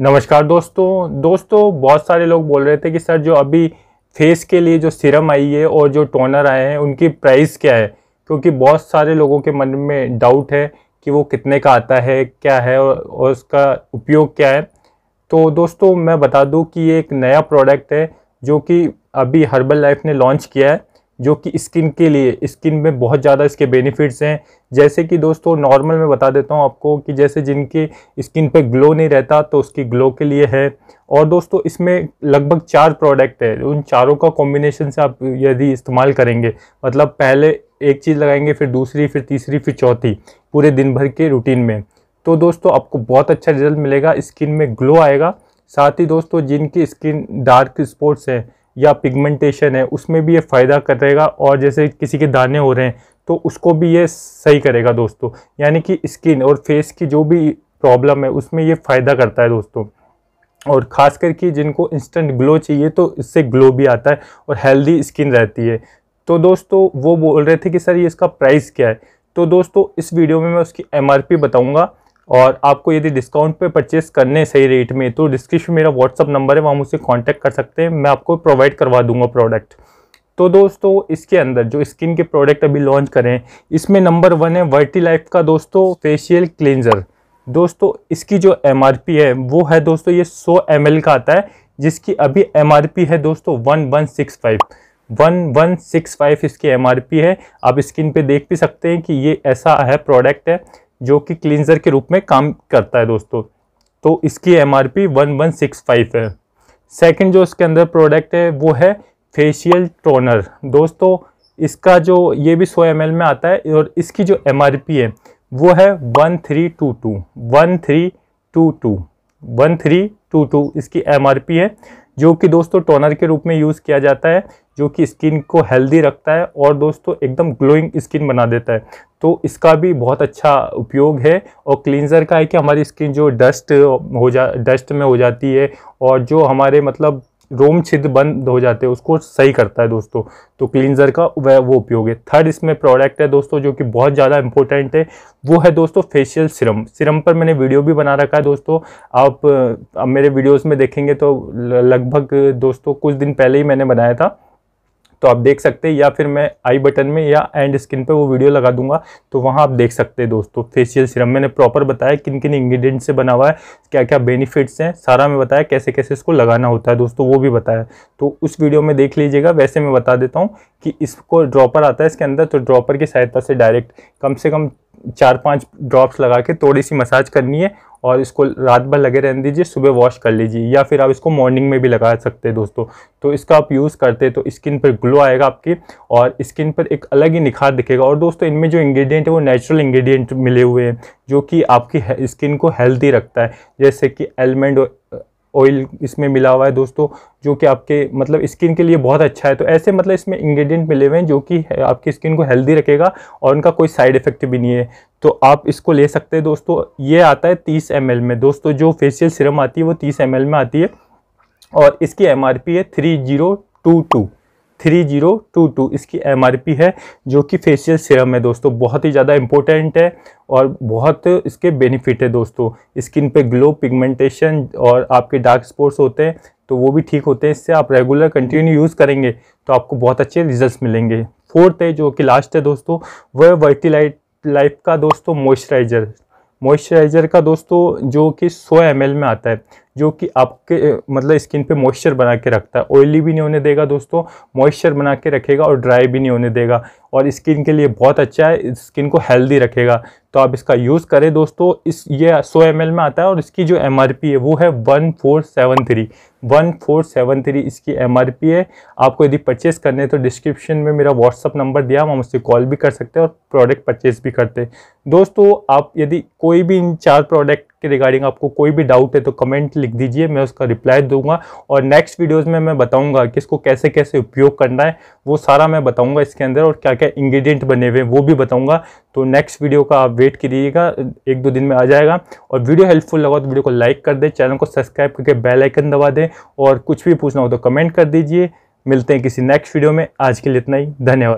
नमस्कार दोस्तों दोस्तों बहुत सारे लोग बोल रहे थे कि सर जो अभी फेस के लिए जो सिरम आई है और जो टोनर आए हैं उनकी प्राइस क्या है क्योंकि बहुत सारे लोगों के मन में डाउट है कि वो कितने का आता है क्या है और, और उसका उपयोग क्या है तो दोस्तों मैं बता दूं कि ये एक नया प्रोडक्ट है जो कि अभी हर्बल लाइफ ने लॉन्च किया है जो कि स्किन के लिए स्किन में बहुत ज़्यादा इसके बेनिफिट्स हैं जैसे कि दोस्तों नॉर्मल में बता देता हूँ आपको कि जैसे जिनके स्किन पे ग्लो नहीं रहता तो उसकी ग्लो के लिए है और दोस्तों इसमें लगभग चार प्रोडक्ट है उन चारों का कॉम्बिनेशन से आप यदि इस्तेमाल करेंगे मतलब पहले एक चीज़ लगाएंगे फिर दूसरी फिर तीसरी फिर चौथी पूरे दिन भर के रूटीन में तो दोस्तों आपको बहुत अच्छा रिजल्ट मिलेगा स्किन में ग्लो आएगा साथ ही दोस्तों जिनकी स्किन डार्क स्पॉट्स हैं या पिगमेंटेशन है उसमें भी ये फ़ायदा करेगा और जैसे किसी के दाने हो रहे हैं तो उसको भी ये सही करेगा दोस्तों यानी कि स्किन और फेस की जो भी प्रॉब्लम है उसमें ये फ़ायदा करता है दोस्तों और ख़ास करके जिनको इंस्टेंट ग्लो चाहिए तो इससे ग्लो भी आता है और हेल्दी स्किन रहती है तो दोस्तों वो बोल रहे थे कि सर ये इसका प्राइस क्या है तो दोस्तों इस वीडियो में मैं उसकी एम बताऊँगा और आपको यदि डिस्काउंट पे परचेस करने सही रेट में तो डिस्क्रिप्शन मेरा व्हाट्सअप नंबर है वहाँ मुझसे कांटेक्ट कर सकते हैं मैं आपको प्रोवाइड करवा दूंगा प्रोडक्ट तो दोस्तों इसके अंदर जो स्किन के प्रोडक्ट अभी लॉन्च करें इसमें नंबर वन है वर्टी लाइफ का दोस्तों फेशियल क्लिनजर दोस्तों इसकी जो एम है वो है दोस्तों ये सौ एम का आता है जिसकी अभी एम है दोस्तों one one six five one one six five इसकी एम है आप स्किन पे देख भी सकते हैं कि ये ऐसा है प्रोडक्ट है जो कि क्लिनजर के रूप में काम करता है दोस्तों तो इसकी M R P one one six five है सेकेंड जो इसके अंदर प्रोडक्ट है वो है फेशियल टोनर दोस्तों इसका जो ये भी सौ एम में आता है और इसकी जो एम आर पी है वो है one three two two one three two two one three two two इसकी एम आर पी है जो कि दोस्तों टोनर के रूप में यूज़ किया जाता है जो कि स्किन को हेल्दी रखता है और दोस्तों एकदम ग्लोइंग स्किन बना देता है तो इसका भी बहुत अच्छा उपयोग है और क्लींजर का है कि हमारी स्किन जो डस्ट हो जा डस्ट में हो जाती है और जो हमारे मतलब रोम छिद्र बंद हो जाते हैं उसको सही करता है दोस्तों तो क्लींजर का वह वो उपयोग है थर्ड इसमें प्रोडक्ट है दोस्तों जो कि बहुत ज़्यादा इंपॉर्टेंट है वो है दोस्तों फेशियल सिरम सिरम पर मैंने वीडियो भी बना रखा है दोस्तों आप, अब मेरे वीडियोस में देखेंगे तो लगभग दोस्तों कुछ दिन पहले ही मैंने बनाया था तो आप देख सकते हैं या फिर मैं आई बटन में या एंड स्किन पे वो वीडियो लगा दूंगा तो वहाँ आप देख सकते हैं दोस्तों फेशियल सीरम मैंने प्रॉपर बताया किन किन इंग्रेडिएंट से बना हुआ है क्या क्या बेनिफिट्स हैं सारा मैं बताया कैसे कैसे इसको लगाना होता है दोस्तों वो भी बताया तो उस वीडियो में देख लीजिएगा वैसे मैं बता देता हूँ कि इसको ड्रॉपर आता है इसके अंदर तो ड्रॉपर की सहायता से डायरेक्ट कम से कम चार पांच ड्रॉप्स लगा के थोड़ी सी मसाज करनी है और इसको रात भर लगे रहने दीजिए सुबह वॉश कर लीजिए या फिर आप इसको मॉर्निंग में भी लगा सकते हैं दोस्तों तो इसका आप यूज़ करते हैं तो स्किन पर ग्लो आएगा आपकी और स्किन पर एक अलग ही निखार दिखेगा और दोस्तों इनमें जो इंग्रेडिएंट है वो नेचुरल इंग्रेडिएंट मिले हुए हैं जो कि आपकी स्किन को हेल्दी रखता है जैसे कि एलमंड और ऑयल इसमें मिला हुआ है दोस्तों जो कि आपके मतलब स्किन के लिए बहुत अच्छा है तो ऐसे मतलब इसमें इंग्रेडिएंट मिले हुए हैं जो कि आपकी स्किन को हेल्दी रखेगा और उनका कोई साइड इफेक्ट भी नहीं है तो आप इसको ले सकते हैं दोस्तों ये आता है तीस एम में दोस्तों जो फेशियल सिरम आती है वो तीस एम में आती है और इसकी एम है three zero two two three zero two two इसकी एम है जो कि फेशियल सीरम है दोस्तों बहुत ही ज़्यादा इम्पोर्टेंट है और बहुत इसके बेनिफिट है दोस्तों स्किन पे ग्लो पिगमेंटेशन और आपके डार्क स्पॉट्स होते हैं तो वो भी ठीक होते हैं इससे आप रेगुलर कंटिन्यू यूज़ करेंगे तो आपको बहुत अच्छे रिजल्ट मिलेंगे फोर्थ है जो कि लास्ट है दोस्तों वह लाइट लाइफ का दोस्तों मॉइस्चराइज़र मॉइस्चराइज़र का दोस्तों जो कि सौ एम में आता है जो कि आपके मतलब स्किन पे मॉइस्चर बना के रखता है ऑयली भी नहीं होने देगा दोस्तों मॉइस्चर बना के रखेगा और ड्राई भी नहीं होने देगा और स्किन के लिए बहुत अच्छा है स्किन को हेल्दी रखेगा तो आप इसका यूज़ करें दोस्तों इस ये सौ एम में आता है और इसकी जो एम है वो है one four seven three one four seven three इसकी एम है आपको यदि परचेस करने तो डिस्क्रिप्शन में मेरा व्हाट्सअप नंबर दिया हम उससे कॉल भी कर सकते हैं और प्रोडक्ट परचेस भी करते दोस्तों आप यदि कोई भी इन चार प्रोडक्ट के रिगार्डिंग आपको कोई भी डाउट है तो कमेंट लिख दीजिए मैं उसका रिप्लाई दूंगा और नेक्स्ट वीडियोस में मैं बताऊंगा कि इसको कैसे कैसे उपयोग करना है वो सारा मैं बताऊंगा इसके अंदर और क्या क्या इंग्रेडिएंट बने हुए हैं वो भी बताऊंगा तो नेक्स्ट वीडियो का आप वेट करिएगा एक दो दिन में आ जाएगा और वीडियो हेल्पफुल लगा तो वीडियो को लाइक कर दें चैनल को सब्सक्राइब करके बेलाइकन दबा दें और कुछ भी पूछना हो तो कमेंट कर दीजिए मिलते हैं किसी नेक्स्ट वीडियो में आज के लिए इतना ही धन्यवाद